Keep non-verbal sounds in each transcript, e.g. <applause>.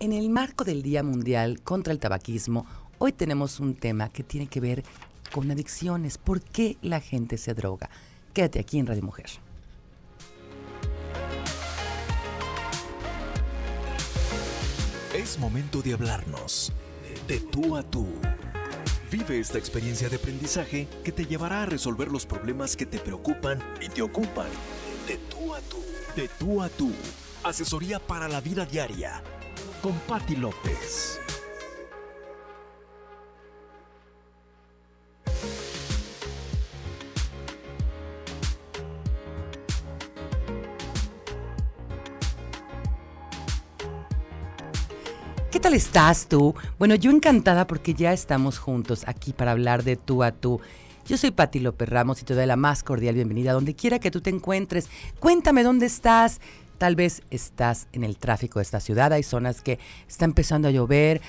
En el marco del Día Mundial contra el Tabaquismo, hoy tenemos un tema que tiene que ver con adicciones. ¿Por qué la gente se droga? Quédate aquí en Radio Mujer. Es momento de hablarnos, de tú a tú. Vive esta experiencia de aprendizaje que te llevará a resolver los problemas que te preocupan y te ocupan. De tú a tú. De tú a tú. Asesoría para la vida diaria con Patti López. ¿Qué tal estás tú? Bueno, yo encantada porque ya estamos juntos aquí para hablar de tú a tú. Yo soy Pati López Ramos y te doy la más cordial bienvenida a donde quiera que tú te encuentres. Cuéntame dónde estás, Tal vez estás en el tráfico de esta ciudad, hay zonas que está empezando a llover,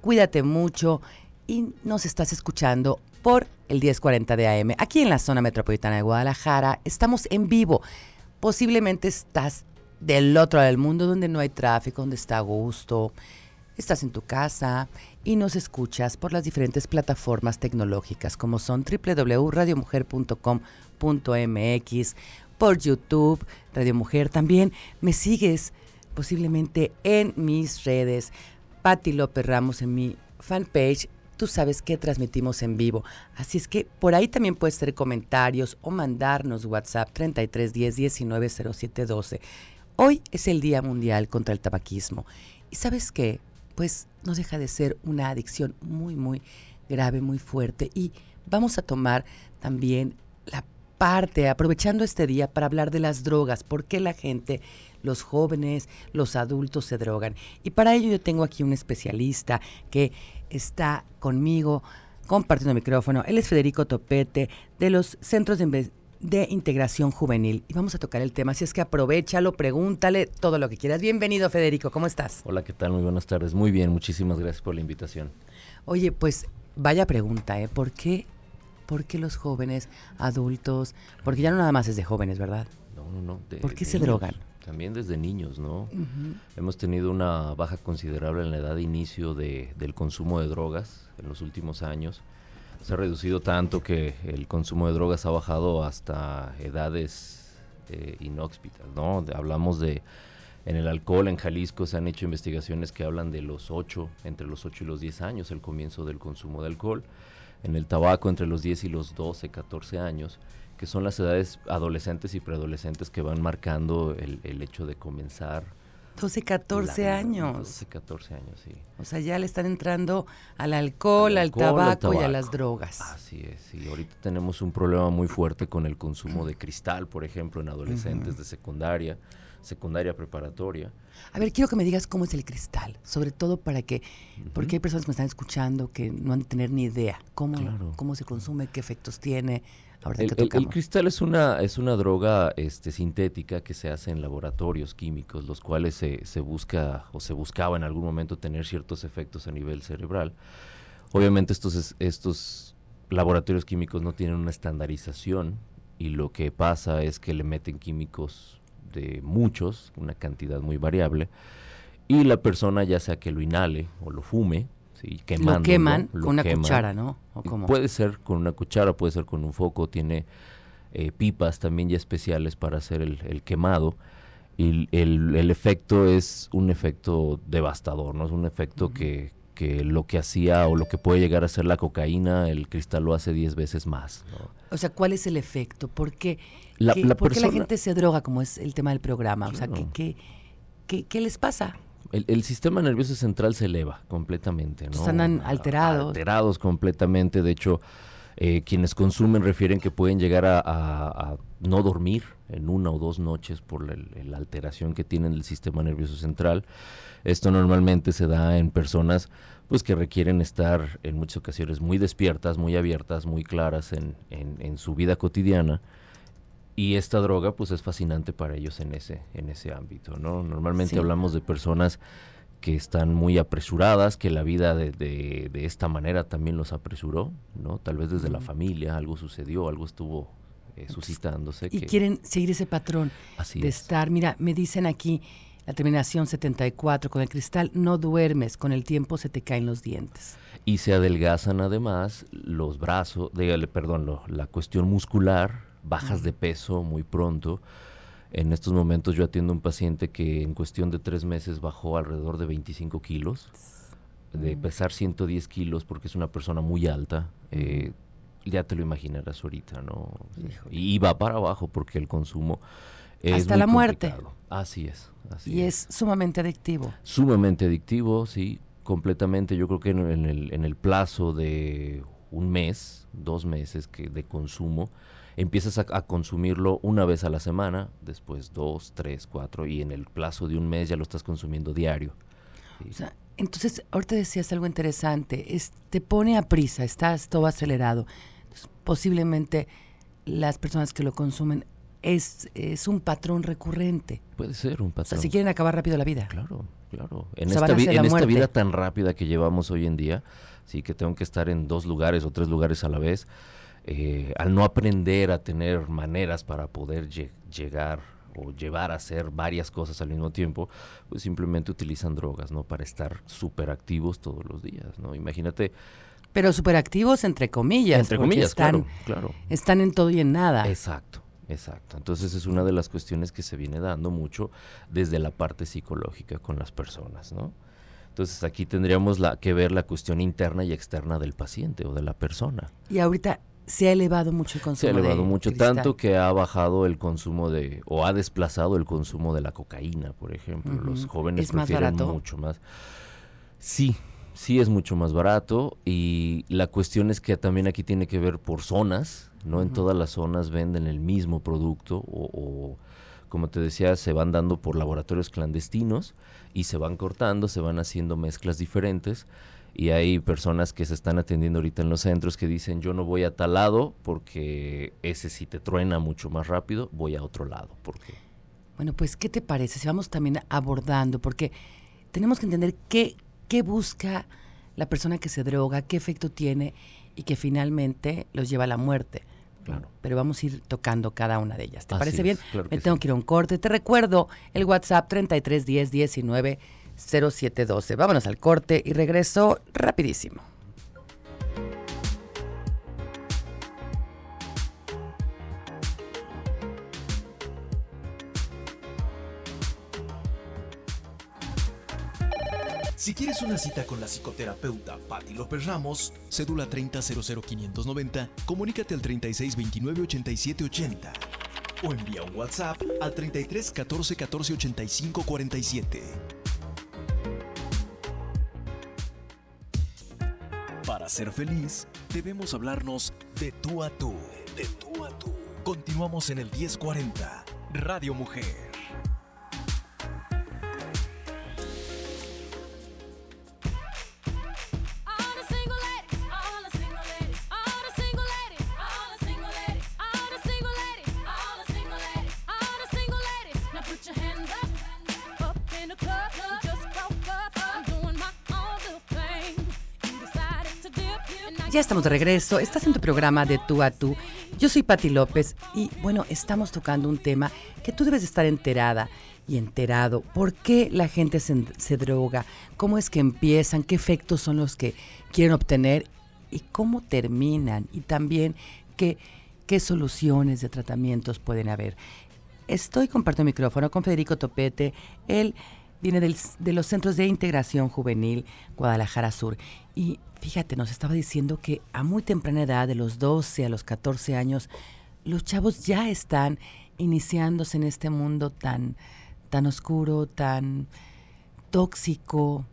cuídate mucho y nos estás escuchando por el 1040 de AM. Aquí en la zona metropolitana de Guadalajara estamos en vivo. Posiblemente estás del otro lado del mundo donde no hay tráfico, donde está a gusto, estás en tu casa y nos escuchas por las diferentes plataformas tecnológicas como son www.radiomujer.com.mx por YouTube, Radio Mujer también. Me sigues posiblemente en mis redes. Patti López Ramos en mi fanpage. Tú sabes que transmitimos en vivo. Así es que por ahí también puedes hacer comentarios o mandarnos WhatsApp 33 10 19 07 Hoy es el Día Mundial contra el Tabaquismo. ¿Y sabes qué? Pues no deja de ser una adicción muy, muy grave, muy fuerte. Y vamos a tomar también la parte, aprovechando este día para hablar de las drogas, por qué la gente, los jóvenes, los adultos se drogan. Y para ello yo tengo aquí un especialista que está conmigo compartiendo micrófono. Él es Federico Topete de los Centros de de integración juvenil. Y vamos a tocar el tema, si es que aprovechalo, pregúntale todo lo que quieras. Bienvenido, Federico, ¿cómo estás? Hola, ¿qué tal? Muy buenas tardes. Muy bien, muchísimas gracias por la invitación. Oye, pues vaya pregunta, ¿eh? ¿Por qué ¿por qué los jóvenes, adultos? Porque ya no nada más es de jóvenes, ¿verdad? No, no, no. ¿Por qué se drogan? También desde niños, ¿no? Hemos tenido una baja considerable en la edad de inicio de, del consumo de drogas en los últimos años. Se ha reducido tanto que el consumo de drogas ha bajado hasta edades eh, inhóspitas, ¿no? hablamos de en el alcohol en Jalisco se han hecho investigaciones que hablan de los 8, entre los 8 y los 10 años, el comienzo del consumo de alcohol en el tabaco entre los 10 y los 12, 14 años, que son las edades adolescentes y preadolescentes que van marcando el, el hecho de comenzar. 12, 14 años. 12, 14 años, sí. O sea, ya le están entrando al alcohol, al, tabaco, y a las drogas. Así es, y ahorita tenemos un problema muy fuerte con el consumo de cristal, por ejemplo, en adolescentes de secundaria secundaria, preparatoria. A ver, quiero que me digas cómo es el cristal, sobre todo para que, porque hay personas que me están escuchando que no han de tener ni idea cómo, cómo se consume, qué efectos tiene. el, cristal es una, es una droga este, sintética que se hace en laboratorios químicos, los cuales se, se busca o se buscaba en algún momento tener ciertos efectos a nivel cerebral. Obviamente estos, estos laboratorios químicos no tienen una estandarización y lo que pasa es que le meten químicos de muchos, una cantidad muy variable, y la persona ya sea que lo inhale o lo fume, ¿sí? quemando. queman con una cuchara, ¿no? Puede ser con una cuchara, puede ser con un foco, tiene eh, pipas también ya especiales para hacer el, quemado. Y el, efecto es un efecto devastador, ¿no? Es un efecto que, que lo que hacía o lo que puede llegar a ser la cocaína, el cristal lo hace 10 veces más. O sea, ¿cuál es el efecto? ¿Por qué la, gente se droga, como es el tema del programa? O sea, ¿qué, qué, qué, les pasa? El, sistema nervioso central se eleva completamente. ¿no? Están alterados. Alterados completamente. De hecho, eh, quienes consumen refieren que pueden llegar a, no dormir en una o dos noches por la, alteración que tienen del sistema nervioso central. Esto normalmente se da en personas pues que requieren estar en muchas ocasiones muy despiertas, muy abiertas, muy claras en, su vida cotidiana. Y esta droga pues es fascinante para ellos en ese, en ese ámbito, ¿no? Normalmente hablamos de personas que están muy apresuradas, que la vida de, de, esta manera también los apresuró, ¿no? Tal vez desde la familia algo sucedió, algo estuvo eh, suscitándose. Y quieren seguir ese patrón de estar. Mira, me dicen aquí la terminación 74, con el cristal no duermes, con el tiempo se te caen los dientes. Y se adelgazan además los brazos, Dígale, perdón, la cuestión muscular, bajas de peso muy pronto en estos momentos yo atiendo a un paciente que en cuestión de tres meses bajó alrededor de 25 kilos, de mm. pesar 110 kilos porque es una persona muy alta. Eh, ya te lo imaginarás ahorita, ¿no? Y va para abajo porque el consumo... Es Hasta la muerte. Así es. y es. sumamente adictivo. Sumamente adictivo, sí, completamente. Yo creo que en, el, en el plazo de un mes, dos meses que de consumo, empiezas a, consumirlo una vez a la semana, después dos, tres, cuatro, y en el plazo de un mes ya lo estás consumiendo diario. O sea, entonces, ahorita decías algo interesante, te pone a prisa, estás todo acelerado. posiblemente las personas que lo consumen es, es un patrón recurrente. Puede ser un patrón. O sea, si quieren acabar rápido la vida. Claro, claro. en esta, vida tan rápida que llevamos hoy en día, sí que tengo que estar en dos lugares o tres lugares a la vez, eh, al no aprender a tener maneras para poder llegar o llevar a hacer varias cosas al mismo tiempo, pues simplemente utilizan drogas, ¿no? Para estar súper activos todos los días, ¿no? Imagínate. Pero superactivos entre comillas. Entre comillas, están, claro, Están en todo y en nada. Exacto. Exacto. Entonces es una de las cuestiones que se viene dando mucho desde la parte psicológica con las personas, ¿no? Entonces aquí tendríamos la, que ver la cuestión interna y externa del paciente o de la persona. Y ahorita se ha elevado mucho el consumo. Se ha elevado mucho, tanto que ha bajado el consumo de, o ha desplazado el consumo de la cocaína, por ejemplo. Los jóvenes prefieren mucho más. Sí, sí es mucho más barato y la cuestión es que también aquí tiene que ver por zonas, ¿no? En todas las zonas venden el mismo producto o, o como te decía, se van dando por laboratorios clandestinos y se van cortando, se van haciendo mezclas diferentes y hay personas que se están atendiendo ahorita en los centros que dicen yo no voy a tal lado porque ese sí te truena mucho más rápido, voy a otro lado. Porque... Bueno, pues ¿qué te parece si vamos también abordando? Porque tenemos que entender qué, busca la persona que se droga, qué efecto tiene y que finalmente los lleva a la muerte. Claro. Pero vamos a ir tocando cada una de ellas. ¿Te parece bien? Me tengo que ir a un corte. Te recuerdo el WhatsApp 33 19 0712. Vámonos al corte y regreso rapidísimo. Si quieres una cita con la psicoterapeuta Patti López Ramos, cédula 300590, comunícate al 36298780 o envía un WhatsApp al 3314148547. ser feliz, debemos hablarnos de tú a tú. De tú a tú. Continuamos en el 1040, Radio Mujer. Ya estamos de regreso. Estás en tu programa de tú a tú. Yo soy Patti López y bueno, estamos tocando un tema que tú debes estar enterada y enterado. ¿Por qué la gente se, droga? ¿Cómo es que empiezan? ¿Qué efectos son los que quieren obtener? ¿Y cómo terminan? Y también qué, qué soluciones de tratamientos pueden haber. Estoy compartiendo micrófono con Federico Topete. el viene de los Centros de Integración Juvenil Guadalajara Sur. Y fíjate, nos estaba diciendo que a muy temprana edad, de los 12 a los 14 años, los chavos ya están iniciándose en este mundo tan, tan oscuro, tan tóxico,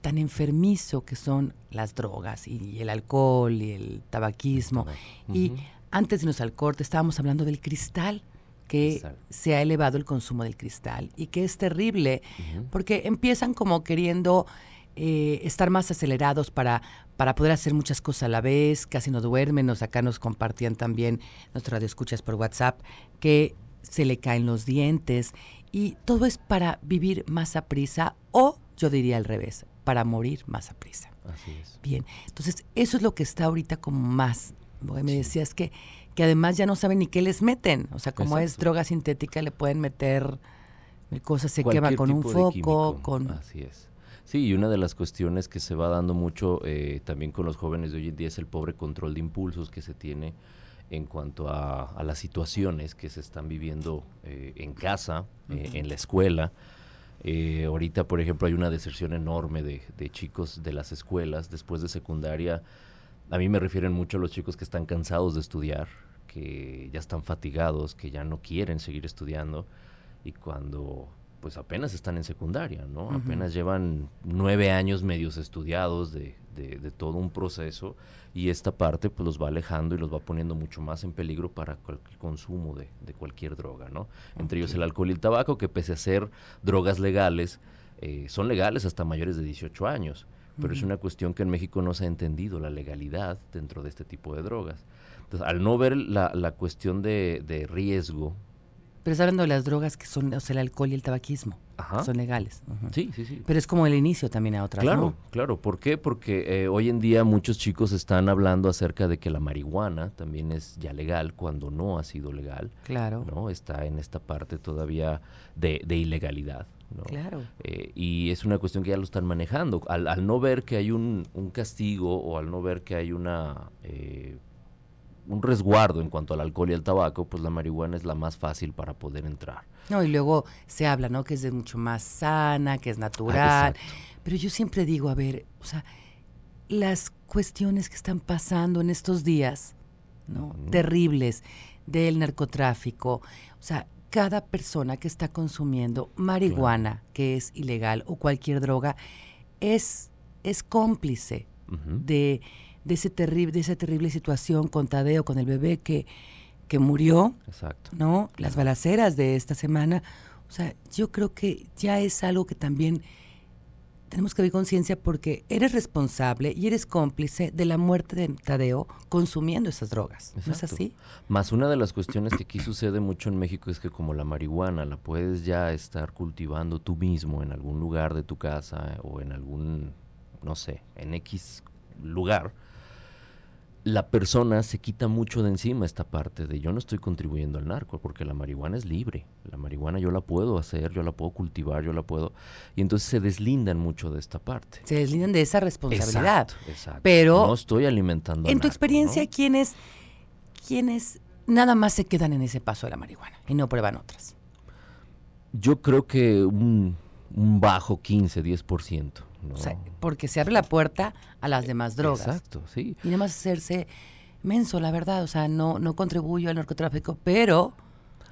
tan enfermizo que son las drogas y, el alcohol y el tabaquismo. Y antes de irnos al corte estábamos hablando del cristal que se ha elevado el consumo del cristal y que es terrible porque empiezan como queriendo eh, estar más acelerados para, para poder hacer muchas cosas a la vez, casi no duermen, nos, acá nos compartían también nuestras radioescuchas por WhatsApp, que se le caen los dientes y todo es para vivir más a prisa o yo diría al revés, para morir más a prisa. Así es. Bien, entonces eso es lo que está ahorita como más. Me decías que que además ya no saben ni qué les meten. O sea, como es droga sintética, le pueden meter cosas, se quema con un foco, con... Así es. Sí, y una de las cuestiones que se va dando mucho eh, también con los jóvenes de hoy en día es el pobre control de impulsos que se tiene en cuanto a, las situaciones que se están viviendo eh, en casa, eh, en la escuela. ahorita, por ejemplo, hay una deserción enorme de, de chicos de las escuelas después de secundaria. A mí me refieren mucho a los chicos que están cansados de estudiar, que ya están fatigados, que ya no quieren seguir estudiando y cuando pues apenas están en secundaria, ¿no? Apenas llevan nueve años medios estudiados de, de, todo un proceso y esta parte pues los va alejando y los va poniendo mucho más en peligro para el consumo de, de cualquier droga, ¿no? Entre ellos el alcohol y el tabaco, que pese a ser drogas legales, eh, son legales hasta mayores de 18 años, pero es una cuestión que en México no se ha entendido, la legalidad dentro de este tipo de drogas. Entonces, al no ver la, cuestión de, riesgo. Pero está hablando de las drogas que son, o sea, el alcohol y el tabaquismo, son legales. Sí, sí, sí. Pero es como el inicio también a otras, Claro, claro. ¿Por qué? Porque eh, hoy en día muchos chicos están hablando acerca de que la marihuana también es ya legal cuando no ha sido legal. Claro. ¿no? Está en esta parte todavía de, ilegalidad. Claro. Eh, y es una cuestión que ya lo están manejando. Al, no ver que hay un, castigo o al no ver que hay una eh, un resguardo en cuanto al alcohol y al tabaco, pues la marihuana es la más fácil para poder entrar. No, y luego se habla, ¿no? Que es mucho más sana, que es natural. Ah, Pero yo siempre digo, a ver, o sea, las cuestiones que están pasando en estos días, ¿no? Terribles, del narcotráfico, o sea, cada persona que está consumiendo marihuana, que es ilegal, o cualquier droga, es, es cómplice de de, ese terrible, de esa terrible situación con Tadeo, con el bebé que, que murió, Exacto. ¿no? Las balaceras de esta semana. O sea, yo creo que ya es algo que también tenemos que ver conciencia porque eres responsable y eres cómplice de la muerte de Tadeo consumiendo esas drogas. es así? Más una de las cuestiones que aquí sucede mucho en México es que como la marihuana la puedes ya estar cultivando tú mismo en algún lugar de tu casa o en algún, no sé, en X lugar, la persona se quita mucho de encima esta parte de yo no estoy contribuyendo al narco, porque la marihuana es libre, la marihuana yo la puedo hacer, yo la puedo cultivar, yo la puedo... Y entonces se deslindan mucho de esta parte. Se deslindan de esa responsabilidad. Exacto, Pero... No estoy alimentando. En tu experiencia, ¿quiénes, ¿quiénes nada más se quedan en ese paso de la marihuana y no prueban otras? Yo creo que un, un bajo 15, 10% porque se abre la puerta a las demás drogas. Exacto, sí. Y nada más hacerse menso, la verdad. O sea, no, no contribuyo al narcotráfico, pero...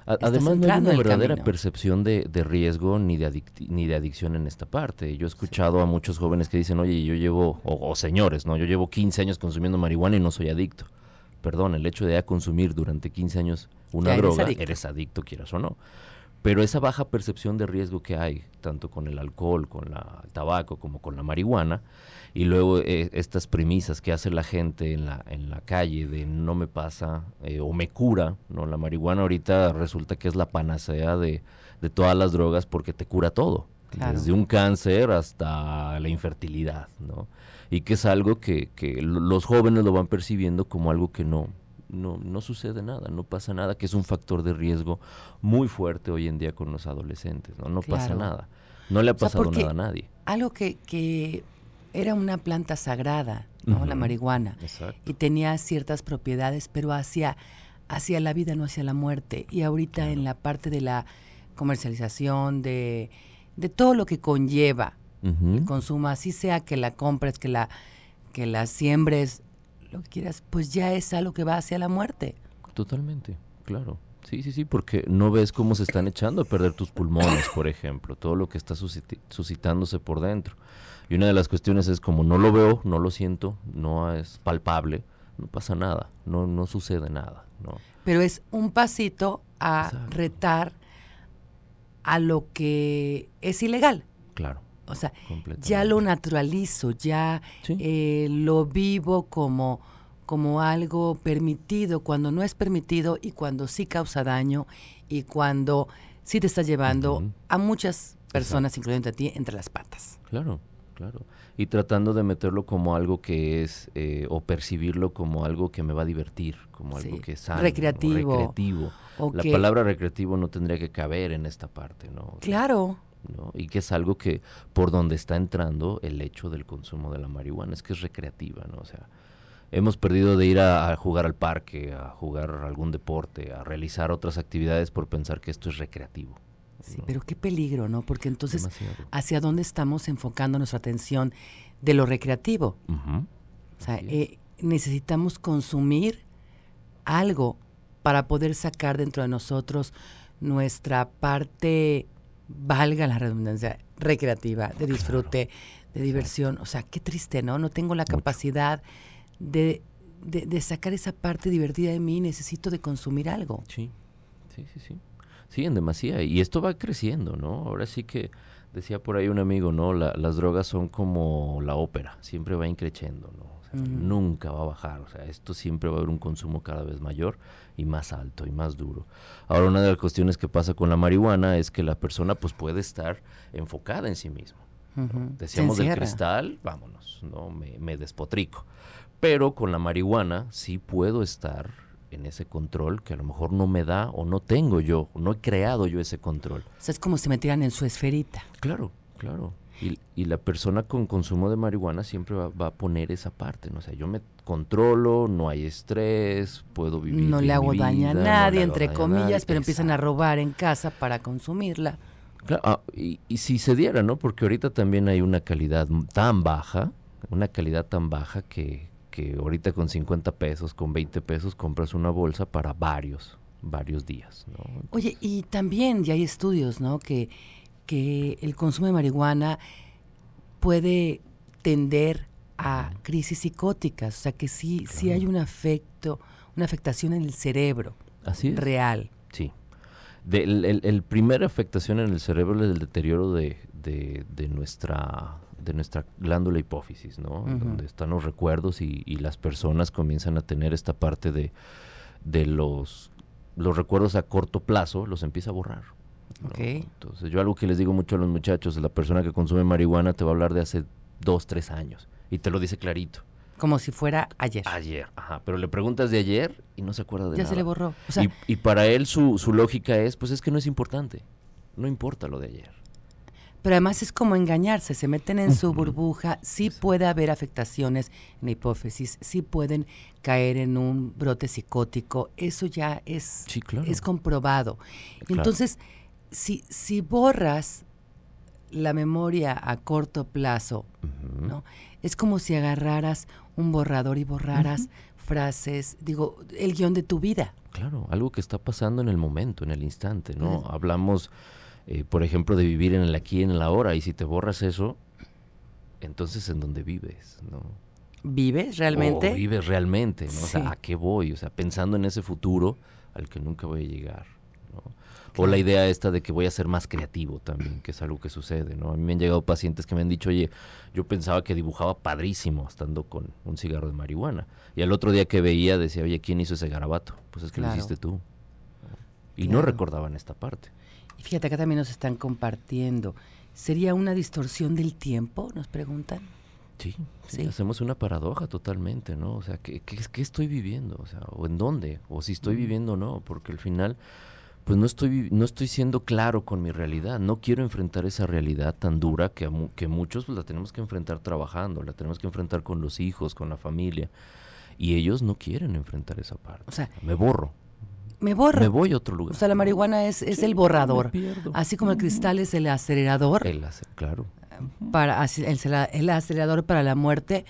además, no hay una verdadera percepción de, de, riesgo ni de, ni de adicción en esta parte. Yo he escuchado a muchos jóvenes que dicen, oye, yo llevo, o, señores, ¿no? Yo llevo 15 años consumiendo marihuana y no soy adicto. Perdón, el hecho de consumir durante 15 años una droga, eres adicto, quieras o no. Pero esa baja percepción de riesgo que hay, tanto con el alcohol, con el tabaco, como con la marihuana, y luego eh, estas premisas que hace la gente en la, en la calle de no me pasa eh, o me cura, ¿no? La marihuana ahorita resulta que es la panacea de, todas las drogas porque te cura todo, desde un cáncer hasta la infertilidad, ¿no? Y que es algo que, que los jóvenes lo van percibiendo como algo que no, no, no sucede nada, no pasa nada, que es un factor de riesgo muy fuerte hoy en día con los adolescentes, no, no pasa nada, no le ha pasado nada a nadie. Algo que, que era una planta sagrada, ¿no? La marihuana. Y tenía ciertas propiedades, pero hacia, hacia la vida, no hacia la muerte. Y ahorita en la parte de la comercialización, de, todo lo que conlleva el consumo, así sea que la compres, que la, que la siembres, lo que quieras, pues ya es algo que va hacia la muerte. Totalmente, claro. Sí, sí, sí, porque no ves cómo se están echando a perder tus pulmones, por ejemplo, todo lo que está suscitándose por dentro. Y una de las cuestiones es como no lo veo, no lo siento, no es palpable, no pasa nada, no, no sucede nada. Pero es un pasito a retar a lo que es ilegal. Claro. O sea, ya lo naturalizo, ya eh, lo vivo como, como algo permitido, cuando no es permitido y cuando sí causa daño y cuando sí te está llevando a muchas personas, incluyendo a ti, entre las patas. Claro, claro. Y tratando de meterlo como algo que es, eh, o percibirlo como algo que me va a divertir, como algo que es sano, recreativo. La palabra recreativo no tendría que caber en esta parte, ¿no? claro. Y que es algo que por donde está entrando el hecho del consumo de la marihuana, es que es recreativa, ¿no? O sea, hemos perdido de ir a, jugar al parque, a jugar algún deporte, a realizar otras actividades por pensar que esto es recreativo. Sí, pero qué peligro, ¿no? Porque entonces, ¿hacia dónde estamos enfocando nuestra atención de lo recreativo? O sea, eh, necesitamos consumir algo para poder sacar dentro de nosotros nuestra parte valga la redundancia, recreativa, de disfrute, de diversión. O sea, qué triste, ¿no? No tengo la capacidad de, de, sacar esa parte divertida de mí, necesito de consumir algo. Sí, sí, sí, sí. en demasía. Y esto va creciendo, ¿no? Ahora sí que decía por ahí un amigo, ¿no? las drogas son como la ópera, siempre va increciendo, ¿no? nunca va a bajar, o sea, esto siempre va a haber un consumo cada vez mayor y más alto y más duro. Ahora, una de las cuestiones que pasa con la marihuana es que la persona pues puede estar enfocada en sí mismo. Decíamos del cristal, vámonos, no me, despotrico. Pero con la marihuana sí puedo estar en ese control que a lo mejor no me da o no tengo yo, no he creado yo ese control. O sea, es como si metieran en su esferita. Claro, claro. Y, la persona con consumo de marihuana siempre va, a poner esa parte, ¿no? O sea, yo me controlo, no hay estrés, puedo vivir. No le hago daño a nadie, entre comillas, pero empiezan a robar en casa para consumirla. Ah, y, si se diera, ¿no? Porque ahorita también hay una calidad tan baja, una calidad tan baja que, que ahorita con 50 pesos, con 20 pesos compras una bolsa para varios, varios días, Oye, y también ya hay estudios, ¿no? Que que el consumo de marihuana puede tender a crisis psicóticas, o sea que sí, hay un afecto, una afectación en el cerebro real. Sí. el, el, afectación en el cerebro es el deterioro de, nuestra de nuestra glándula hipófisis, ¿no? Donde están los recuerdos y, las personas comienzan a tener esta parte de, de los, los recuerdos a corto plazo, los empieza a borrar. Entonces, yo algo que les digo mucho a los muchachos, la persona que consume marihuana te va a hablar de hace dos, tres años y te lo dice clarito. Como si fuera ayer. Ayer, ajá. Pero le preguntas de ayer y no se acuerda de nada. Ya se le borró. y, para él su, lógica es, pues es que no es importante. No importa lo de ayer. Pero además es como engañarse, se meten en su burbuja, sí puede haber afectaciones en la hipófisis, sí pueden caer en un brote psicótico, eso ya es, es comprobado. Entonces, si, si borras la memoria a corto plazo, ¿no? Es como si agarraras un borrador y borraras frases, digo, el guión de tu vida. Claro, algo que está pasando en el momento, en el instante, ¿no? Hablamos, eh, por ejemplo, de vivir en el aquí y en el ahora, y si te borras eso, entonces en dónde vives, ¿no? ¿Vives realmente? Vive vives realmente, ¿no? O sea, ¿a qué voy? O sea, pensando en ese futuro al que nunca voy a llegar. O la idea esta de que voy a ser más creativo también, que es algo que sucede, ¿no? A mí me han llegado pacientes que me han dicho, oye, yo pensaba que dibujaba padrísimo estando con un cigarro de marihuana. Y al otro día que veía decía, oye, ¿quién hizo ese garabato? Pues es que lo hiciste tú. Y no recordaban esta parte. Y fíjate, acá también nos están compartiendo. ¿Sería una distorsión del tiempo? Nos preguntan. Sí, hacemos una paradoja totalmente, ¿no? O sea, ¿qué, estoy viviendo? O sea, ¿o en dónde? ¿O si estoy viviendo o no? Porque al final pues no estoy, no estoy siendo claro con mi realidad. No quiero enfrentar esa realidad tan dura que, muchos pues, la tenemos que enfrentar trabajando, la tenemos que enfrentar con los hijos, con la familia. Y ellos no quieren enfrentar esa parte. O sea, me borro. Me borro. Me voy a otro lugar. O sea, la marihuana es, el borrador. Así como el cristal es el acelerador. claro. el acelerador para la muerte,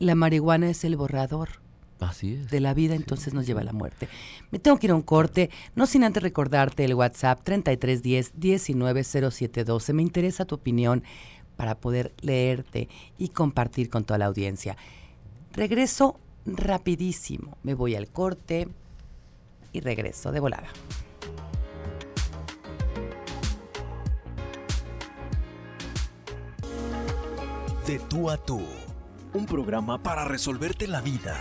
la marihuana es el borrador. Así es. de la vida, entonces nos lleva a la muerte. Me tengo que ir a un corte, no sin antes recordarte el WhatsApp 3310 190712. Me interesa tu opinión para poder leerte y compartir con toda la audiencia. Regreso rapidísimo, me voy al corte y regreso de volada. De tú a tú, un programa para resolverte la vida.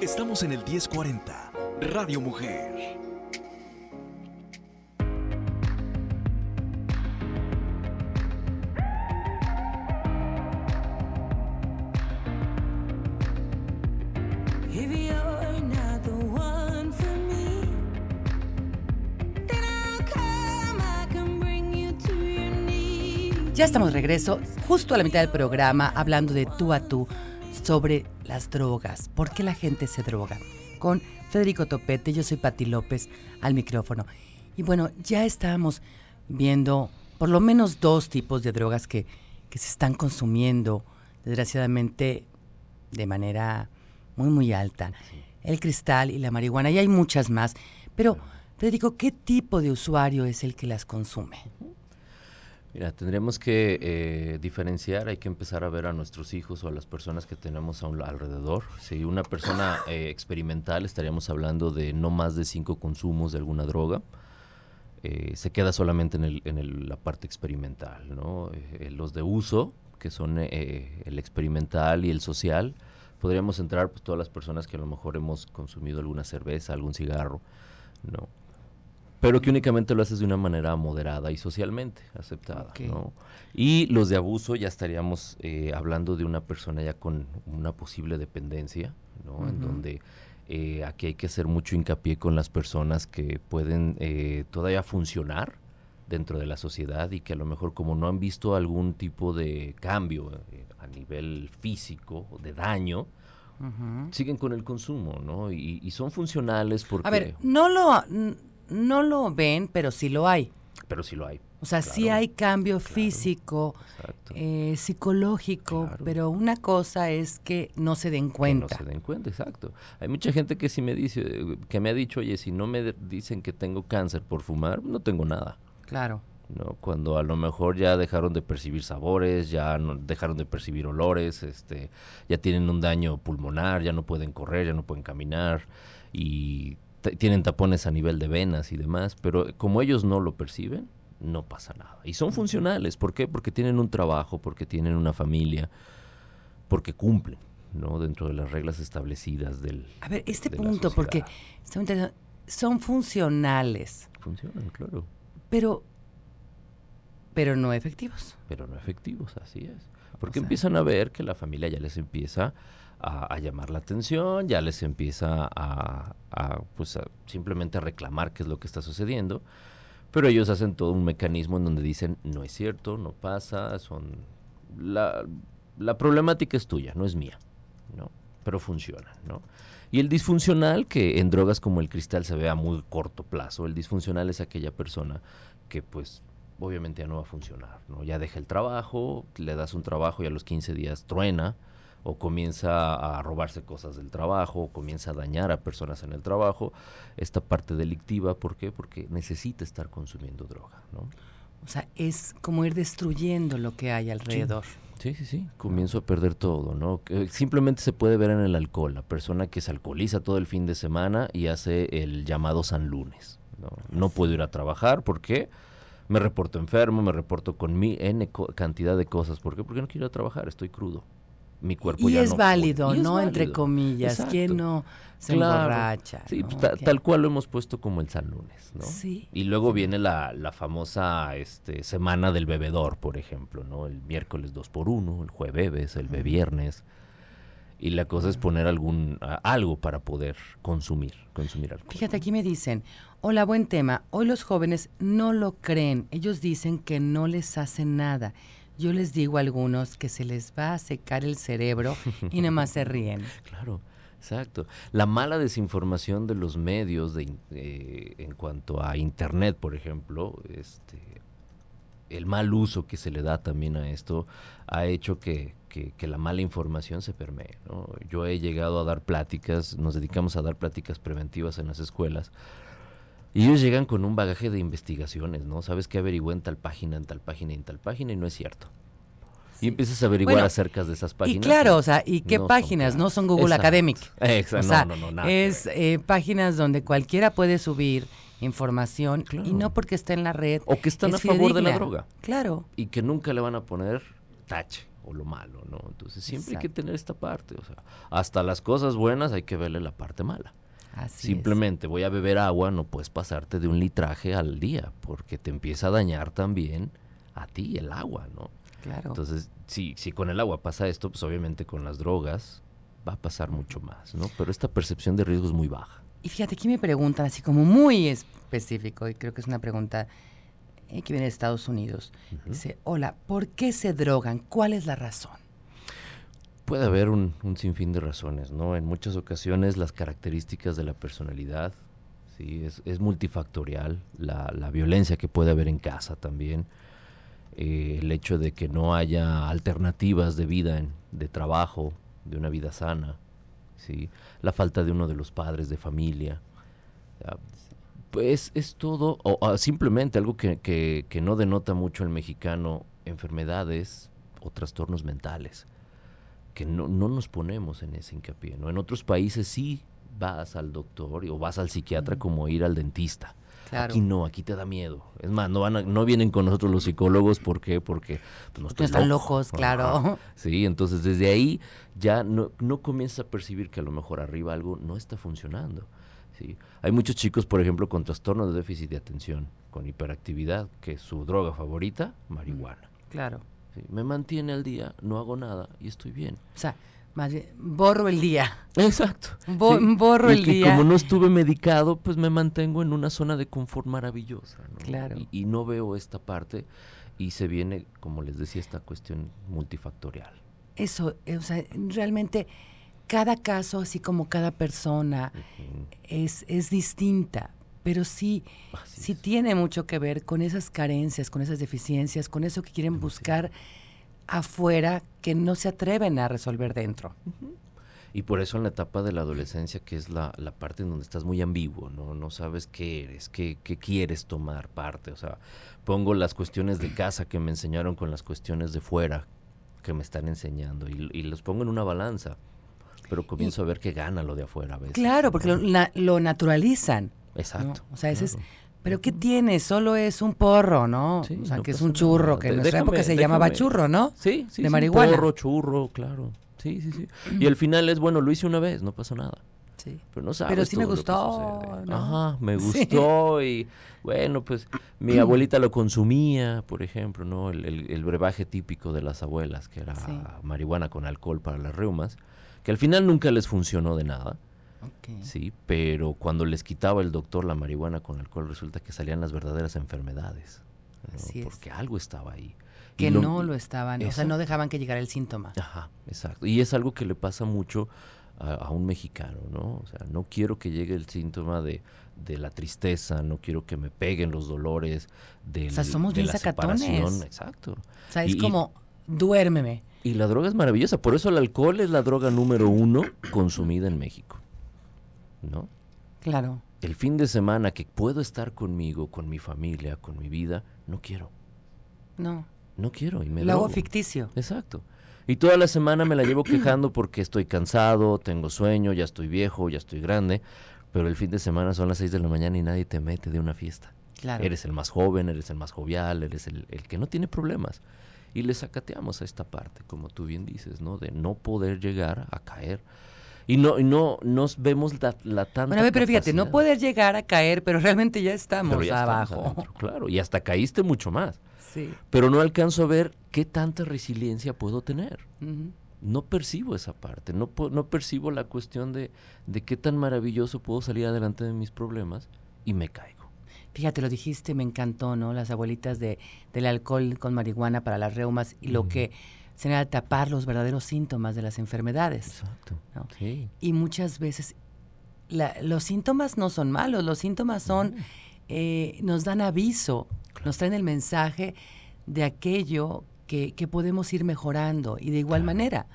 Estamos en el 1040, Radio Mujer. Ya estamos de regreso, justo a la mitad del programa, hablando de tú a tú sobre las drogas, por qué la gente se droga. Con Federico Topete, yo soy Pati López al micrófono. Y bueno, ya estábamos viendo por lo menos dos tipos de drogas que, se están consumiendo, desgraciadamente, de manera muy, muy alta. El cristal y la marihuana, y hay muchas más. Pero, Federico, ¿qué tipo de usuario es el que las consume? Mira, tendríamos que eh, diferenciar, hay que empezar a ver a nuestros hijos o a las personas que tenemos a un, alrededor. Si una persona eh, experimental, estaríamos hablando de no más de cinco consumos de alguna droga. Eh, se queda solamente en, la parte experimental, ¿no? los de uso, que son el experimental y el social, podríamos entrar pues, todas las personas que a lo mejor hemos consumido alguna cerveza, algún cigarro, ¿no? pero que únicamente lo haces de una manera moderada y socialmente aceptada. ¿no? Y los de abuso ya estaríamos eh, hablando de una persona ya con una posible dependencia, ¿no? en donde eh, aquí hay que hacer mucho hincapié con las personas que pueden eh, todavía funcionar dentro de la sociedad y que a lo mejor como no han visto algún tipo de cambio a nivel físico, o de daño, siguen con el consumo, ¿no? Y, y, son funcionales porque... A ver, no lo, no lo ven, pero sí lo hay. Pero sí lo hay. O sea, sí hay cambio físico, eh, psicológico, pero una cosa es que no se den cuenta. no se den cuenta, exacto. Hay mucha gente que sí me dice, que me ha dicho, oye, si no me dicen que tengo cáncer por fumar, no tengo nada. Claro. ¿no? Cuando a lo mejor ya dejaron de percibir sabores, ya no, dejaron de percibir olores, este, ya tienen un daño pulmonar, ya no pueden correr, ya no pueden caminar y tienen tapones a nivel de venas y demás, pero como ellos no lo perciben, no pasa nada. Y son funcionales, ¿por qué? Porque tienen un trabajo, porque tienen una familia, porque cumplen, ¿no? Dentro de las reglas establecidas del... A ver, este punto, porque son funcionales. Funcionan, claro. Pero, pero no efectivos. Pero no efectivos, así es. Porque empiezan a ver que la familia ya les empieza a, llamar la atención, ya les empieza a, pues simplemente a reclamar qué es lo que está sucediendo, pero ellos hacen todo un mecanismo en donde dicen, no es cierto, no pasa, son... La, problemática es tuya, no es mía, ¿no? Pero funciona, ¿no? Y el disfuncional, que en drogas como el cristal se ve a muy corto plazo, el disfuncional es aquella persona que pues obviamente ya no va a funcionar, ¿no? Ya deja el trabajo, le das un trabajo y a los 15 días truena, o comienza a robarse cosas del trabajo, o comienza a dañar a personas en el trabajo, esta parte delictiva, ¿por qué? Porque necesita estar consumiendo droga, ¿no? O sea, es como ir destruyendo lo que hay alrededor. Sí, sí, sí. Comienzo a perder todo, ¿no? simplemente se puede ver en el alcohol, la persona que se alcoholiza todo el fin de semana y hace el llamado San Lunes. No, puedo ir a trabajar, ¿por qué? Me reporto enfermo, me reporto con mi N cantidad de cosas. ¿Por qué? Porque no quiero ir a trabajar, estoy crudo mi cuerpo y es válido, ¿no? Entre comillas, que ¿quién no se emborracha? Sí, pues, tal cual lo hemos puesto como el San Lunes, ¿no? Sí. Y luego viene la, famosa este, semana del bebedor, por ejemplo, ¿no? El miércoles 2 por 1 el jueves, el viernes. Y la cosa es poner algún algo para poder consumir, consumir algo. Fíjate, aquí me dicen, hola, buen tema. Hoy los jóvenes no lo creen. Ellos dicen que no les hace nada yo les digo a algunos que se les va a secar el cerebro y nada más se ríen. <laughs> Claro, exacto. La mala desinformación de los medios de, eh, en cuanto a Internet, por ejemplo, este, el mal uso que se le da también a esto ha hecho que, que, que la mala información se permee. Yo he llegado a dar pláticas, nos dedicamos a dar pláticas preventivas en las escuelas y ellos llegan con un bagaje de investigaciones, ¿no? Sabes que averigüé en tal página, en tal página, en tal página, y no es cierto. Y empiezas a averiguar acerca de esas páginas. Y claro, o sea, ¿y qué páginas? no son Google Academic. <laughs> Exacto, o sea, no, no, nada. Es eh, páginas donde cualquiera puede subir información y no porque esté en la red. O que están a favor de la droga. Claro. Y que nunca le van a poner tache o lo malo, ¿no? Entonces siempre hay que tener esta parte, o sea, hasta las cosas buenas hay que verle la parte mala. Simplemente voy a beber agua, no puedes pasarte de un litraje al día, porque te empieza a dañar también a ti el agua, ¿no? Claro. Entonces, si, si con el agua pasa esto, pues obviamente con las drogas va a pasar mucho más, ¿no? Pero esta percepción de riesgo es muy baja. Y fíjate, aquí me preguntan así como muy específico, y creo que es una pregunta eh, que viene de Estados Unidos. Dice, hola, ¿por qué se drogan? ¿Cuál es la razón? puede haber un, sinfín de razones, ¿no? En muchas ocasiones las características de la personalidad, ¿sí? Es, multifactorial, la, violencia que puede haber en casa también, eh, el hecho de que no haya alternativas de vida, de trabajo, de una vida sana, ¿sí? La falta de uno de los padres de familia. Ah, pues es todo, simplemente algo que no denota mucho el mexicano, enfermedades o trastornos mentales que no, no, nos ponemos en ese hincapié. ¿no? En otros países sí vas al doctor o vas al psiquiatra como ir al dentista. Aquí no, aquí te da miedo. Es más, no, van no vienen con nosotros los psicólogos, ¿por qué? Porque pues, están, locos, claro. Sí, entonces desde ahí ya no, no comienzas a percibir que a lo mejor arriba algo no está funcionando. Hay muchos chicos, por ejemplo, con trastorno de déficit de atención, con hiperactividad, que su droga favorita, marihuana. Claro me mantiene al día, no hago nada y estoy bien. O sea, más borro el día. Exacto. Borro y el que día. Como no estuve medicado, pues me mantengo en una zona de confort maravillosa. Claro. Y, no veo esta parte y se viene, como les decía, esta cuestión multifactorial. Eso, eh, o sea, realmente cada caso, así como cada persona, es, es distinta pero sí, sí tiene mucho que ver con esas carencias, con esas deficiencias, con eso que quieren buscar afuera que no se atreven a resolver dentro. Y por eso en la etapa de la adolescencia, que es la, parte en donde estás muy ambiguo, ¿no? No sabes qué eres, qué, qué, quieres tomar parte. O sea, pongo las cuestiones de casa que me enseñaron con las cuestiones de fuera que me están enseñando y, y los pongo en una balanza. Pero comienzo a ver que gana lo de afuera a veces. Claro, porque lo naturalizan. Exacto. O sea, ese es... Pero ¿qué tiene? Solo es un porro, ¿no? o sea, que es un churro, que en nuestra época se llamaba churro, ¿no? Sí, sí. De marihuana. Porro, churro, claro. Sí, sí, sí. <clears throat> Y al final es, bueno, lo hice una vez, no pasó nada. Sí. Pero no sabes. Pero sí me gustó. Ajá, me gustó y bueno, pues mi <clears throat> abuelita lo consumía, por ejemplo, ¿no? El, brebaje típico de las abuelas, que era marihuana con alcohol para las reumas, que al final nunca les funcionó de nada Sí, pero cuando les quitaba el doctor la marihuana con alcohol resulta que salían las verdaderas enfermedades. Porque algo estaba ahí. Que no lo estaban, o sea, no dejaban que llegara el síntoma. Ajá, exacto. Y es algo que le pasa mucho a, un mexicano, ¿no? O sea, no quiero que llegue el síntoma de, la tristeza, no quiero que me peguen los dolores o sea, somos de bien sacatones. Exacto. O sea, es como, duérmeme. Y la droga es maravillosa, por eso el alcohol es la droga número uno consumida en México. ¿no? Claro. El fin de semana que puedo estar conmigo, con mi familia, con mi vida, no quiero. No. No quiero y me lo hago ficticio. Exacto. Y toda la semana me la llevo quejando <clears throat> porque estoy cansado, tengo sueño, ya estoy viejo, ya estoy grande, pero el fin de semana son las 6 de la mañana y nadie te mete de una fiesta. Claro. Eres el más joven, eres el más jovial, eres el, el que no tiene problemas. Y le sacateamos a esta parte, como tú bien dices, ¿no? De no poder llegar a caer y no, y no nos vemos la, tanta. pero fíjate, no puedes llegar a caer, pero realmente ya estamos abajo. claro, y hasta caíste mucho más. Sí. Pero no alcanzo a ver qué tanta resiliencia puedo tener. No percibo esa parte, no, percibo la cuestión de, qué tan maravilloso puedo salir adelante de mis problemas y me caigo. Fíjate, lo dijiste, me encantó, ¿no? Las abuelitas de, del alcohol con marihuana para las reumas y lo que señalar tapar los verdaderos síntomas de las enfermedades. Exacto. Y muchas veces los síntomas no son malos, los síntomas son, eh, nos dan aviso, nos traen el mensaje de aquello que, podemos ir mejorando y de igual manera.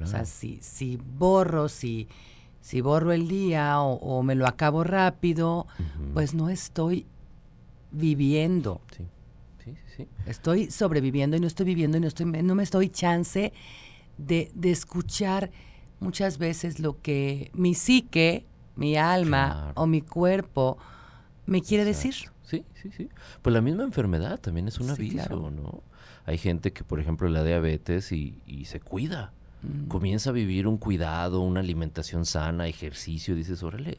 O sea, si, borro, si, si borro el día o, me lo acabo rápido, pues no estoy viviendo. Sí. Estoy sobreviviendo y no estoy viviendo y no, estoy, no me estoy chance de, escuchar muchas veces lo que mi psique, mi alma o mi cuerpo me quiere decir. Sí, sí, sí. Pues la misma enfermedad también es un aviso, ¿no? Hay gente que, por ejemplo, la diabetes y, se cuida. Mm. Comienza a vivir un cuidado, una alimentación sana, ejercicio. Dices, órale,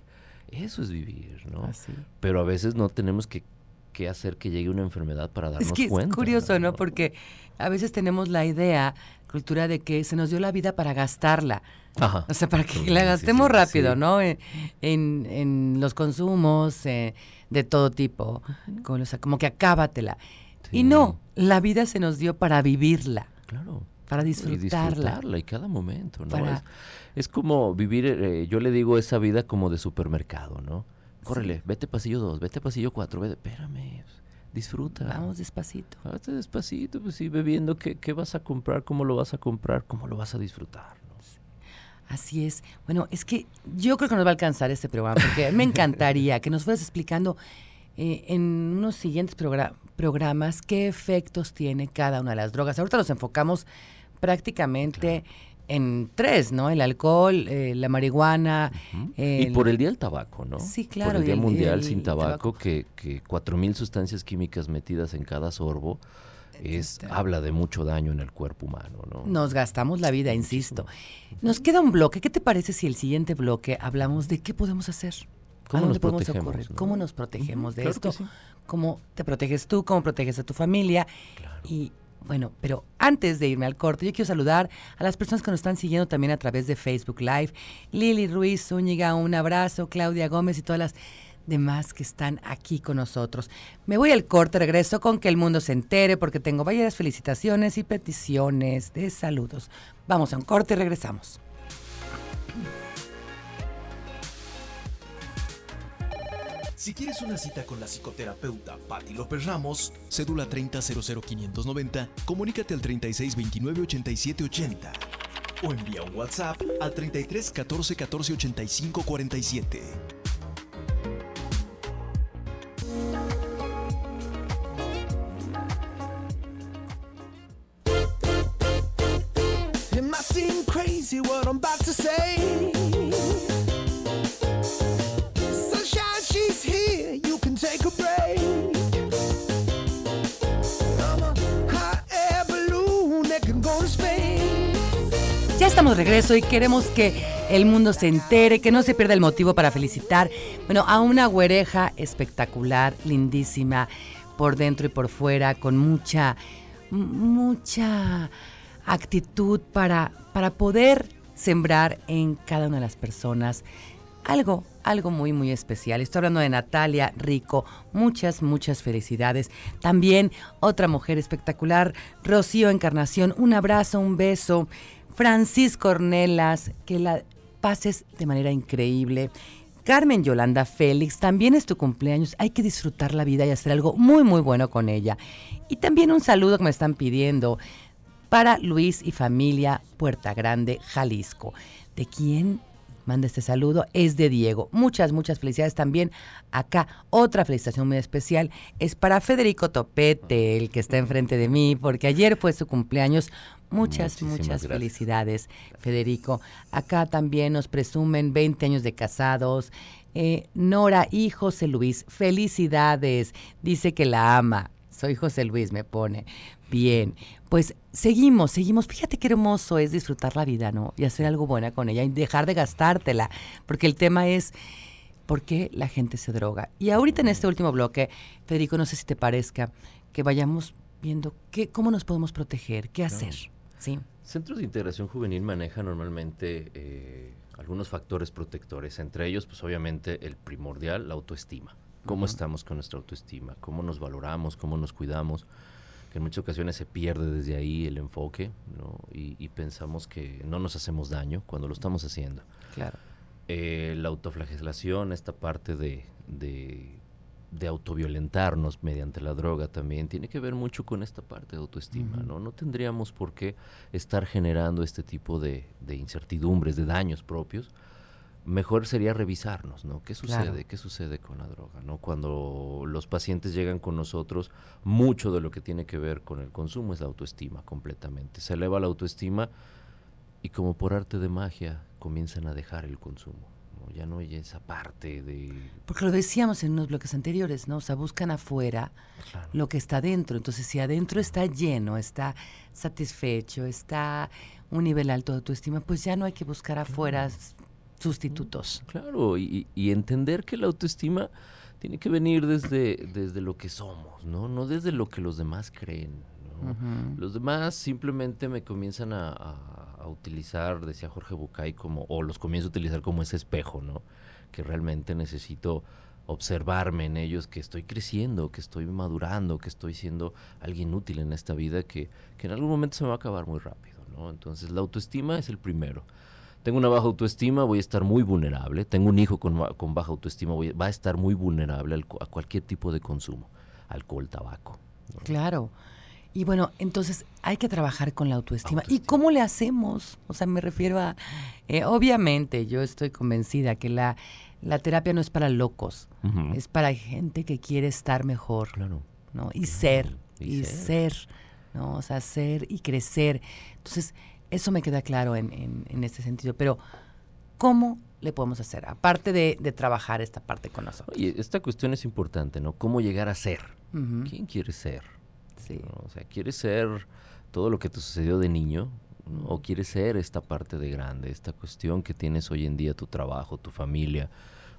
eso es vivir, ¿no? Pero a veces no tenemos que qué hacer que llegue una enfermedad para darnos es que es Es curioso, ¿no? Porque a veces tenemos la idea, cultura de que se nos dio la vida para gastarla. Ajá. O sea, para que la gastemos rápido, ¿no? En, los consumos eh, de todo tipo, o sea, como que acábatela. Y no, la vida se nos dio para vivirla. Claro. Para disfrutarla. Y disfrutarla y cada momento, ¿no? Es, como vivir, eh, yo le digo esa vida como de supermercado, ¿no? Córrele, vete pasillo 2, vete pasillo 4, vete, espérame, pues, disfruta. Vamos despacito. Vete despacito, pues sí, bebiendo qué, vas a comprar, cómo lo vas a comprar, cómo lo vas a disfrutar. Así es. Bueno, es que yo creo que nos va a alcanzar este programa, porque me encantaría que nos fueras explicando eh, en unos siguientes programas qué efectos tiene cada una de las drogas. Ahorita nos enfocamos prácticamente en tres, ¿no? El alcohol, eh, la marihuana. Y eh, por el Día del Tabaco, ¿no? Sí, claro. Por el Día Mundial Sin Tabaco, que, cuatro 4.000 sustancias químicas metidas en cada sorbo. Es, este. habla de mucho daño en el cuerpo humano, ¿no? Nos gastamos la vida, insisto. Nos queda un bloque. ¿Qué te parece si el siguiente bloque hablamos de qué podemos hacer? ¿Cómo nos podemos protegemos, ocurrir? ¿Cómo nos protegemos de esto? ¿Cómo te proteges tú? ¿Cómo proteges a tu familia? Y bueno, pero antes de irme al corte, yo quiero saludar a las personas que nos están siguiendo también a través de Facebook Live. Lili Ruiz Zúñiga, un abrazo. Claudia Gómez y todas las demás que están aquí con nosotros. Me voy al corte, regreso con que el mundo se entere porque tengo varias felicitaciones y peticiones de saludos. Vamos a un corte y regresamos. Si quieres una cita con la psicoterapeuta Patti López Ramos, cédula 3000590, comunícate al 36298780 o envía un WhatsApp al 3314148547. crazy estamos de regreso y queremos que el mundo se entere, que no se pierda el motivo para felicitar, bueno, a una güereja espectacular, lindísima, por dentro y por fuera, con mucha, mucha actitud para, para poder sembrar en cada una de las personas algo, algo muy, muy especial. Estoy hablando de Natalia Rico. Muchas, muchas felicidades. También otra mujer espectacular, Rocío Encarnación. Un abrazo, un beso. Francis Cornelas, que la pases de manera increíble. Carmen Yolanda Félix, también es tu cumpleaños, hay que disfrutar la vida y hacer algo muy, muy bueno con ella. Y también un saludo que me están pidiendo para Luis y familia Puerta Grande, Jalisco. ¿De quién manda este saludo? Es de Diego. Muchas, muchas felicidades también. Acá otra felicitación muy especial es para Federico Topete, el que está enfrente de mí, porque ayer fue su cumpleaños. Muchas, muchas felicidades, Federico. Acá también nos presumen 20 años de casados. Eh, Nora y José Luis, felicidades. Dice que la ama. Soy José Luis, me pone. Bien, pues seguimos, seguimos. Fíjate qué hermoso es disfrutar la vida, ¿no? Y hacer algo buena con ella y dejar de gastártela. Porque el tema es por qué la gente se droga. Y ahorita en este último bloque, Federico, no sé si te parezca que vayamos viendo qué, cómo nos podemos proteger, qué hacer. Sí. Centros de integración juvenil manejan normalmente eh, algunos factores protectores, entre ellos, pues obviamente el primordial, la autoestima. ¿Cómo estamos con nuestra autoestima? ¿Cómo nos valoramos? ¿Cómo nos cuidamos? que en muchas ocasiones se pierde desde ahí el enfoque y, pensamos que no nos hacemos daño cuando lo estamos haciendo. Claro. Eh, la autoflagelación, esta parte de de autoviolentarnos mediante la droga también tiene que ver mucho con esta parte de autoestima, ¿no? No tendríamos por qué estar generando este tipo de, incertidumbres, de daños propios. Mejor sería revisarnos, ¿no? ¿Qué sucede? ¿Qué sucede con la droga? ¿no? Cuando los pacientes llegan con nosotros, mucho de lo que tiene que ver con el consumo es la autoestima completamente. Se eleva la autoestima y como por arte de magia comienzan a dejar el consumo ya no hay esa parte de... Porque lo decíamos en unos bloques anteriores, ¿no? O sea, buscan afuera lo que está adentro. Entonces, si adentro está lleno, está satisfecho, está un nivel alto de autoestima, pues ya no hay que buscar afuera mm, sustitutos. Claro, y, entender que la autoestima tiene que venir desde, desde lo que somos, ¿no? No desde lo que los demás creen. Los demás simplemente me comienzan a a utilizar, decía Jorge Bucay, como, o los comienzo a utilizar como ese espejo, ¿no? Que realmente necesito observarme en ellos, que estoy creciendo, que estoy madurando, que estoy siendo alguien útil en esta vida que, que en algún momento se me va a acabar muy rápido, ¿no? Entonces la autoestima es el primero. Tengo una baja autoestima, voy a estar muy vulnerable. Tengo un hijo con, baja autoestima, va a estar muy vulnerable a cualquier tipo de consumo, alcohol, tabaco. Claro. Y bueno, entonces hay que trabajar con la autoestima. ¿Y cómo le hacemos? O sea, me refiero a, eh, obviamente, yo estoy convencida que la, terapia no es para locos, es para gente que quiere estar mejor. Claro. ¿no? Y ser, y, ser. ¿no? O sea, ser y crecer. Entonces, eso me queda claro en, en, en este sentido. Pero, ¿cómo le podemos hacer? Aparte de, de, trabajar esta parte con nosotros. Y esta cuestión es importante, ¿no? ¿Cómo llegar a ser? ¿Quién quiere ser? O sea, ¿quieres ser todo lo que te sucedió de niño? ¿O quieres ser esta parte de grande, esta cuestión que tienes hoy en día, tu trabajo, tu familia?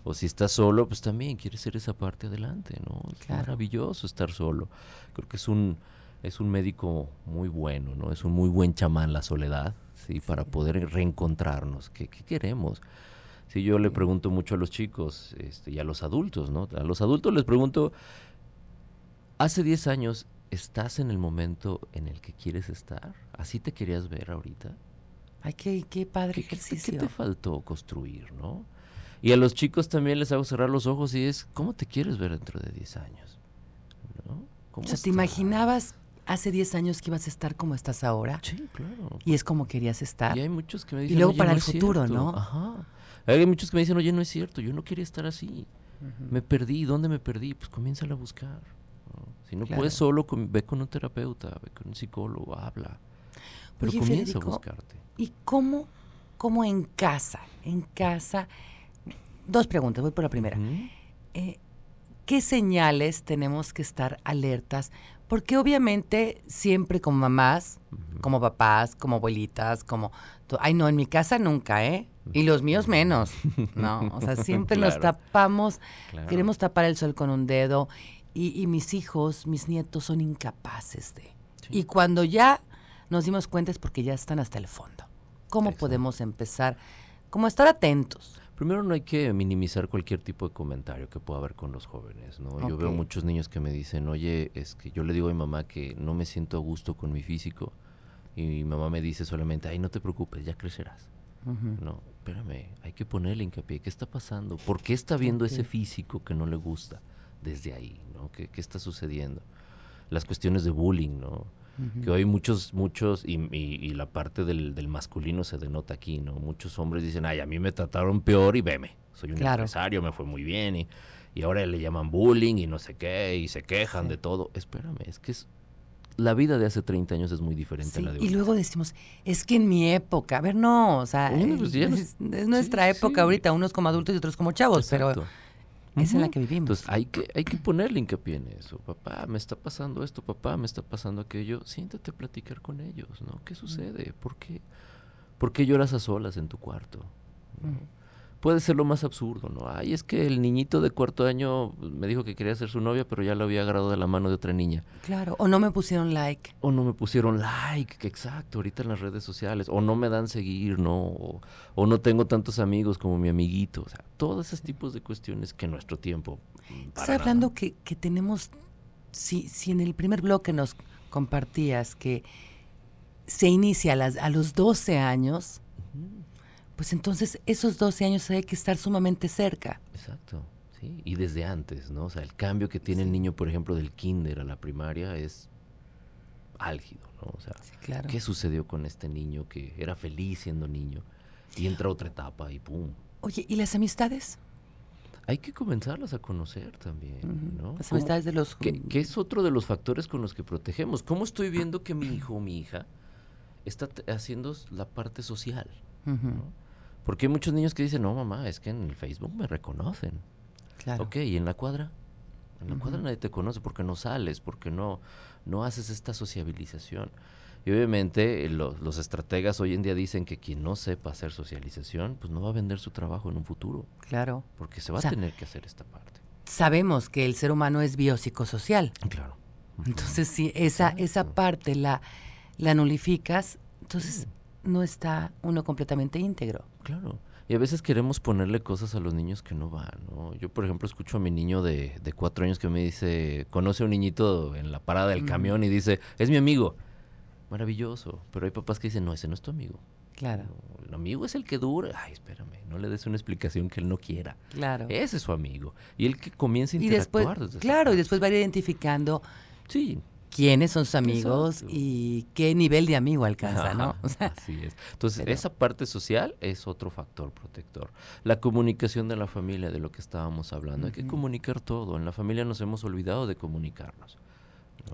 O si estás solo, pues también quieres ser esa parte adelante, ¿no? Es maravilloso estar solo. Creo que es un, es un médico muy bueno, ¿no? Es un muy buen chamán la soledad, ¿sí? Para poder reencontrarnos. ¿Qué, queremos? Sí, yo le pregunto mucho a los chicos este, y a los adultos, ¿no? A los adultos les pregunto, hace 10 años, ¿Estás en el momento en el que quieres estar? ¿Así te querías ver ahorita? Ay, qué, qué padre ¿Qué, ejercicio. ¿Qué te faltó construir, no? Y a los chicos también les hago cerrar los ojos y es, ¿cómo te quieres ver dentro de 10 años? ¿No? ¿Cómo o sea, ¿te imaginabas hace 10 años que ibas a estar como estás ahora? Sí, claro. Y es como querías estar. Y hay muchos que me dicen, Y luego para el futuro, ¿no? Ajá. Hay muchos que me dicen, oye, no es cierto, yo no quería estar así. Me perdí, ¿dónde me perdí? Pues comienza a buscar. Si no puedes solo, con, ve con un terapeuta, ve con un psicólogo, habla. Pero comienza a buscarte. ¿Y cómo, cómo en casa? En casa, dos preguntas, voy por la primera. Eh, ¿Qué señales tenemos que estar alertas? Porque obviamente siempre como mamás, como papás, como abuelitas, como... Ay, no, en mi casa nunca, ¿eh? Y los míos menos, ¿no? O sea, siempre nos <laughs> tapamos, queremos tapar el sol con un dedo y, mis hijos, mis nietos son incapaces de. Y cuando ya nos dimos cuenta es porque ya están hasta el fondo. ¿Cómo podemos empezar? Como estar atentos. Primero no hay que minimizar cualquier tipo de comentario que pueda haber con los jóvenes, ¿no? Yo veo muchos niños que me dicen, oye, es que yo le digo a mi mamá que no me siento a gusto con mi físico y mi mamá me dice solamente, ay, no te preocupes, ya crecerás. No, espérame, hay que ponerle hincapié, ¿qué está pasando? ¿Por qué está viendo ese físico que no le gusta? desde ahí, ¿no? ¿Qué, está sucediendo? Las cuestiones de bullying, ¿no? Que hoy muchos, muchos, y, la parte del, masculino se denota aquí, ¿no? Muchos hombres dicen, ay, a mí me trataron peor y veme, soy un empresario, me fue muy bien, y, ahora le llaman bullying y no sé qué, y se quejan de todo. Espérame, es que es, la vida de hace 30 años es muy diferente a la de hoy. Y luego decimos, es que en mi época, a ver, no, o sea, pues, eh, <laughs> es, nuestra época ahorita, unos como adultos y otros como chavos, pero es en la que vivimos. hay que, hay que ponerle hincapié en eso. Papá, me está pasando esto, papá, me está pasando aquello. Siéntate a platicar con ellos, ¿no? ¿Qué mm. sucede? ¿Por qué, ¿Por qué lloras a solas en tu cuarto? Mm puede ser lo más absurdo, ¿no? Ay, es que el niñito de cuarto año pues, me dijo que quería ser su novia, pero ya lo había agarrado de la mano de otra niña. Claro, o no me pusieron like. O no me pusieron like, que exacto, ahorita en las redes sociales, o no me dan seguir, ¿no? O, no tengo tantos amigos como mi amiguito, o sea, todos esos tipos de cuestiones que nuestro tiempo... Mm, Estás hablando que, tenemos, si, si en el primer blog que nos compartías que se inicia a, las, a los 12 años, pues entonces esos 12 años hay que estar sumamente cerca. Exacto, sí, y desde antes, ¿no? O sea, el cambio que tiene el niño, por ejemplo, del kinder a la primaria es álgido, ¿no? O sea, ¿qué sucedió con este niño que era feliz siendo niño y entra otra etapa y pum? Oye, ¿y las amistades? Hay que comenzarlas a conocer también, ¿no? Las amistades de los... Que, es otro de los factores con los que protegemos. ¿Cómo estoy viendo que mi hijo o mi hija está haciendo la parte social? Porque hay muchos niños que dicen, no, mamá, es que en el Facebook me reconocen. Claro. Ok, ¿y en la cuadra? En la cuadra nadie te conoce porque no sales, porque no, no haces esta sociabilización. Y obviamente eh, los estrategas hoy en día dicen que quien no sepa hacer socialización, pues no va a vender su trabajo en un futuro. Claro. Porque se va a tener que hacer esta parte. Sabemos que el ser humano es biopsicosocial. Claro. Entonces, si esa, esa parte la, la nulificas, entonces no está uno completamente íntegro. Claro. Y a veces queremos ponerle cosas a los niños que no van, ¿no? Yo, por ejemplo, escucho a mi niño de, cuatro años que me dice, conoce a un niñito en la parada del camión y dice, es mi amigo. Maravilloso. Pero hay papás que dicen, no, ese no es tu amigo. Claro. el amigo es el que dura. Ay, espérame, no le des una explicación que él no quiera. Claro. Ese es su amigo. Y él que comienza a interactuar. Y después, claro, y después va a ir identificando. Sí quiénes son sus amigos y qué nivel de amigo alcanza, ¿no? <laughs> así es. Entonces, esa parte social es otro factor protector. La comunicación de la familia, de lo que estábamos hablando. Hay que comunicar todo. En la familia nos hemos olvidado de comunicarnos.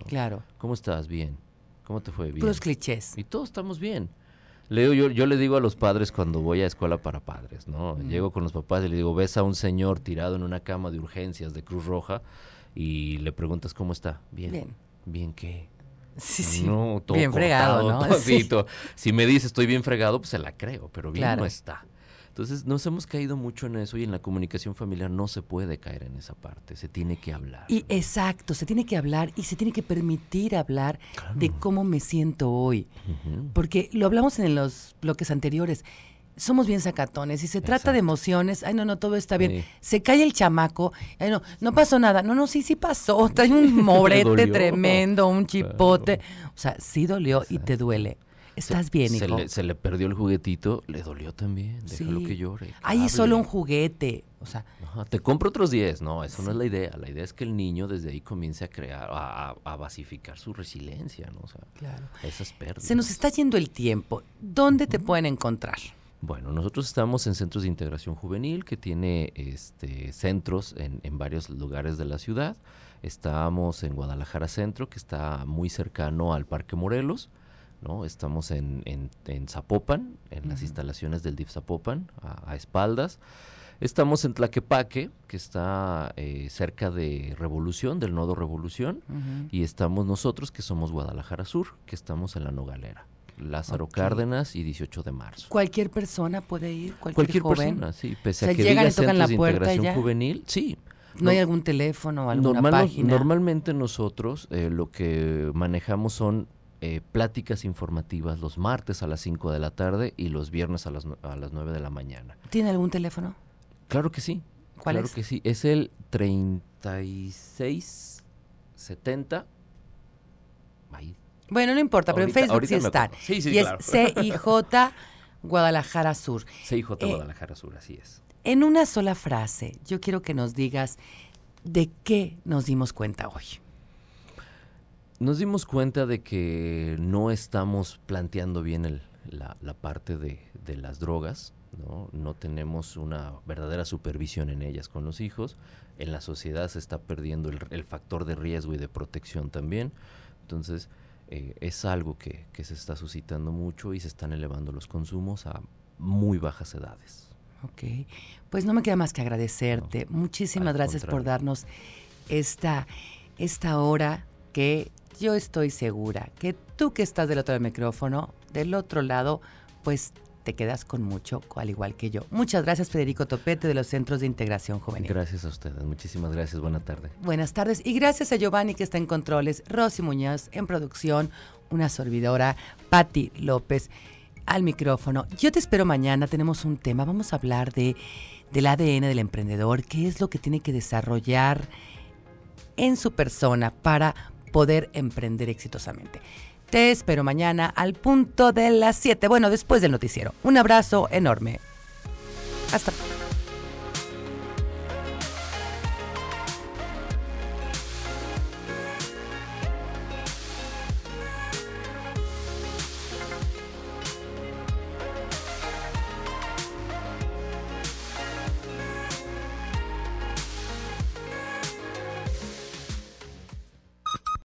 Claro. ¿Cómo estás? Bien. ¿Cómo te fue? Bien. los clichés. Y todos estamos bien. Leo, yo, yo le digo a los padres cuando voy a escuela para padres, ¿no? Llego con los papás y le digo, ves a un señor tirado en una cama de urgencias de Cruz Roja y le preguntas cómo está. Bien. Bien bien qué. Sí, sí. bien fregado, ¿no? <laughs> Si me dice estoy bien fregado, pues se la creo, pero bien no está. Entonces nos hemos caído mucho en eso y en la comunicación familiar no se puede caer en esa parte, se tiene que hablar. Y exacto, se tiene que hablar y se tiene que permitir hablar de cómo me siento hoy. Porque lo hablamos en los bloques anteriores, somos bien sacatones. y se trata de emociones, ay, no, no, todo está bien. Se cae el chamaco, ay, no, no pasó nada. No, no, sí, sí pasó. <laughs> Trae un <laughs> morete tremendo, un chipote. O sea, sí dolió y te duele. Estás bien, hijo. Se le, perdió el juguetito, le dolió también. Déjalo que llore. ay, es solo un juguete. O sea, te compro otros 10. No, eso no es la idea. La idea es que el niño desde ahí comience a crear, a, a, basificar su resiliencia, ¿no? O sea, claro. esas pérdidas. Se nos está yendo el tiempo. ¿Dónde te pueden encontrar? Bueno, nosotros estamos en centros de integración juvenil que tiene este, centros en, varios lugares de la ciudad. Estamos en Guadalajara Centro, que está muy cercano al Parque Morelos. ¿no? Estamos en, Zapopan, en las instalaciones del DIF Zapopan, a, espaldas. Estamos en Tlaquepaque, que está eh, cerca de Revolución, del nodo Revolución. Y estamos nosotros, que somos Guadalajara Sur, que estamos en la Nogalera. Lázaro Cárdenas y 18 de marzo. ¿Cualquier persona puede ir? ¿Cualquier, cualquier persona, sí. Pese a que llegan tocan la puerta de juvenil, sí. ¿No, hay algún teléfono, o alguna página? Normalmente nosotros eh, lo que manejamos son eh, pláticas informativas los martes a las 5 de la tarde y los viernes a las, a las 9 de la mañana. ¿Tiene algún teléfono? Claro que sí. ¿Cuál claro que sí. Es el 3670. Ahí bueno, no importa, pero en Facebook sí están. Sí, sí, y es CIJ <laughs> Guadalajara Sur. CIJ eh, Guadalajara Sur, así es. En una sola frase, yo quiero que nos digas de qué nos dimos cuenta hoy. Nos dimos cuenta de que no estamos planteando bien la, parte de, las drogas, ¿no? ¿no? tenemos una verdadera supervisión en ellas con los hijos, en la sociedad se está perdiendo el factor de riesgo y de protección también, entonces eh, es algo que, se está suscitando mucho y se están elevando los consumos a muy bajas edades. Ok, pues no me queda más que agradecerte. Muchísimas gracias por darnos esta, esta hora que yo estoy segura que tú que estás del otro del micrófono, del otro lado, pues te quedas con mucho, al igual que yo. Muchas gracias, Federico Topete, de los Centros de Integración Juvenil. Gracias a ustedes, muchísimas gracias, Buenas tardes. Buenas tardes y gracias a Giovanni que está en controles, Rosy Muñoz en producción, una servidora, Patti López al micrófono. Yo te espero mañana, tenemos un tema, vamos a hablar de, del ADN del emprendedor, qué es lo que tiene que desarrollar en su persona para poder emprender exitosamente. Te espero mañana al punto de las 7. Bueno, después del noticiero. Un abrazo enorme. Hasta